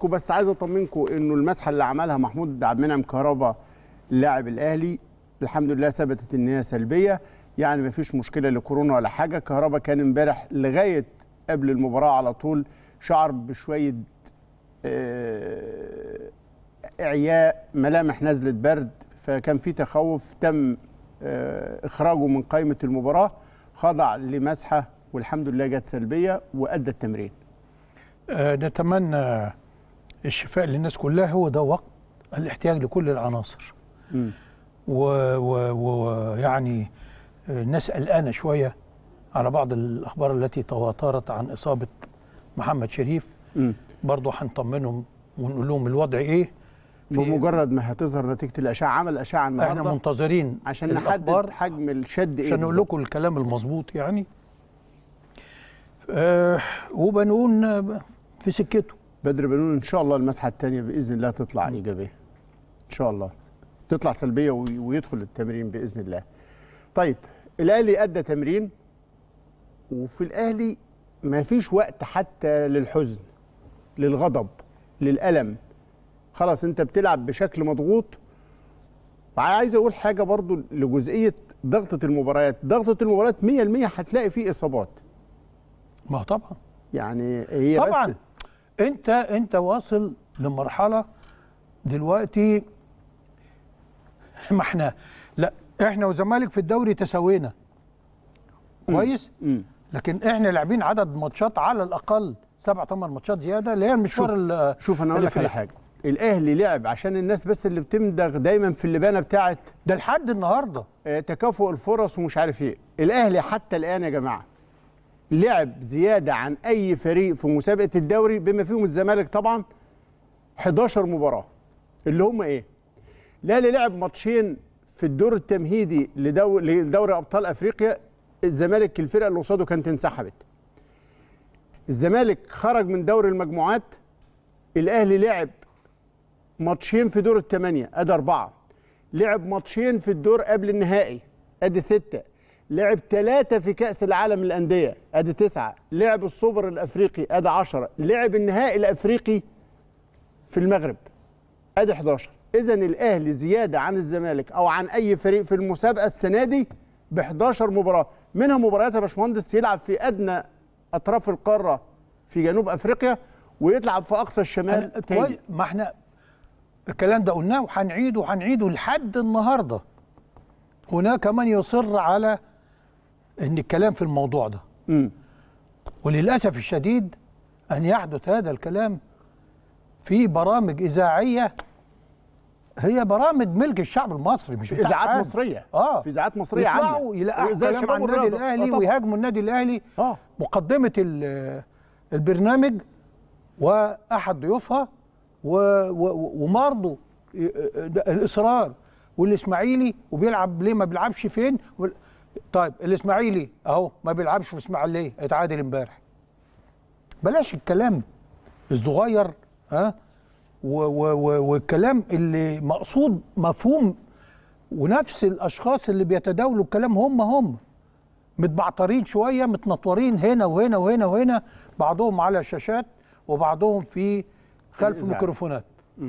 حضراتكم بس عايز اطمنكم انه المسحه اللي عملها محمود عبد المنعم كهربا لاعب الاهلي الحمد لله ثبتت ان هي سلبيه يعني ما فيش مشكله لكورونا ولا حاجه كهربا كان امبارح لغايه قبل المباراه على طول شعر بشويه آه، اعياء ملامح نزله برد فكان في تخوف تم آه، اخراجه من قائمه المباراه خضع لمسحه والحمد لله جت سلبيه وادى التمرين آه، نتمنى الشفاء للناس كلها هو ده وقت الاحتياج لكل العناصر ويعني الناس قلقانه شويه على بعض الاخبار التي تواترت عن اصابه محمد شريف برضه هنطمنهم ونقول لهم الوضع ايه بمجرد ما هتظهر نتيجه الاشعه عمل الاشعه النهارده احنا منتظرين عشان نحدد حجم الشد ايه عشان نقول لكم الكلام المظبوط يعني آه وبنقول في سكته بدر بنون ان شاء الله المسحه الثانيه باذن الله تطلع ايجابيه ان شاء الله تطلع سلبيه ويدخل التمرين باذن الله طيب الاهلي ادى تمرين وفي الاهلي ما فيش وقت حتى للحزن للغضب للالم خلاص انت بتلعب بشكل مضغوط عايز اقول حاجه برضو لجزئيه ضغطه المباريات ضغطه المباريات 100% هتلاقي فيه اصابات ما طبعا يعني هي طبعا بس انت انت واصل لمرحله دلوقتي ما احنا لا احنا والزمالك في الدوري تساوينا كويس لكن احنا لاعبين عدد ماتشات على الاقل سبع ثمان ماتشات زياده اللي هي المشوار شوف, شوف انا اقول لك على حاجه الاهلي لعب عشان الناس بس اللي بتمدغ دايما في اللبانه بتاعت ده لحد النهارده آه، تكافؤ الفرص ومش عارف ايه الاهلي حتى الان يا جماعه لعب زياده عن اي فريق في مسابقه الدوري بما فيهم الزمالك طبعا 11 مباراه اللي هم ايه؟ الاهلي لعب ماتشين في الدور التمهيدي لدوري ابطال افريقيا الزمالك الفرقه اللي قصاده كانت انسحبت. الزمالك خرج من دوري المجموعات الاهلي لعب ماتشين في دور الثمانيه ادي اربعه لعب ماتشين في الدور قبل النهائي ادي سته لعب ثلاثة في كأس العالم للأندية أدي تسعة لعب السوبر الأفريقي أدي عشرة لعب النهائي الأفريقي في المغرب أدي 11 إذا الأهلي زيادة عن الزمالك أو عن أي فريق في المسابقة السنة دي ب 11 مباراة منها مباريات يا باشمهندس يلعب في أدنى أطراف القارة في جنوب أفريقيا ويتلعب في أقصى الشمال تاني ما احنا الكلام ده قلناه وهنعيده وهنعيده لحد النهارده هناك من يصر على ان الكلام في الموضوع ده م. وللاسف الشديد ان يحدث هذا الكلام في برامج اذاعيه هي برامج ملك الشعب المصري مش في اذاعات مصريه اه في اذاعات مصريه عامه يطلعوا يلاقوا كلام عن النادي الاهلي ويهاجموا النادي الاهلي آه. مقدمه البرنامج واحد ضيوفها ومرضوا آه، آه، الاصرار والاسماعيلي وبيلعب ليه ما بيلعبش فين طيب الاسماعيلي اهو ما بيلعبش في اسماعيليه اتعادل امبارح بلاش الكلام الصغير ها والكلام اللي مقصود مفهوم ونفس الاشخاص اللي بيتداولوا الكلام هم هم متبعترين شويه متنطورين هنا وهنا وهنا وهنا بعضهم على شاشات وبعضهم في خلف الميكروفونات